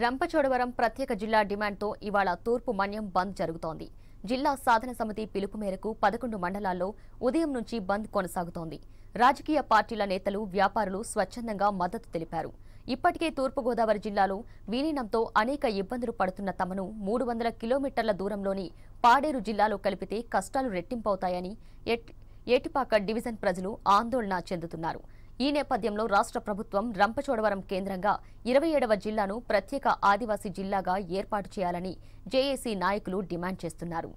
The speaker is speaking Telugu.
రంపచోడవరం ప్రత్యేక జిల్లా డిమాండ్తో ఇవాళ తూర్పు మన్యం బంద్ జరుగుతోంది జిల్లా సాధన సమితి పిలుపు మేరకు పదకొండు మండలాల్లో ఉదయం నుంచి బంద్ కొనసాగుతోంది రాజకీయ పార్టీల నేతలు వ్యాపారులు స్వచ్ఛందంగా మద్దతు తెలిపారు ఇప్పటికే తూర్పుగోదావరి జిల్లాలో విలీనంతో అనేక ఇబ్బందులు పడుతున్న తమను మూడు వందల కిలోమీటర్ల దూరంలోని పాడేరు జిల్లాలో కలిపితే కష్టాలు రెట్టింపవుతాయని ఏటిపాక డివిజన్ ప్రజలు ఆందోళన చెందుతున్నారు ఈ నేపథ్యంలో రాష్ట్ర ప్రభుత్వం రంపచోడవరం కేంద్రంగా ఇరవై ఏడవ జిల్లాను ప్రత్యేక ఆదివాసీ జిల్లాగా ఏర్పాటు చేయాలని జేఏసీ నాయకులు డిమాండ్ చేస్తున్నారు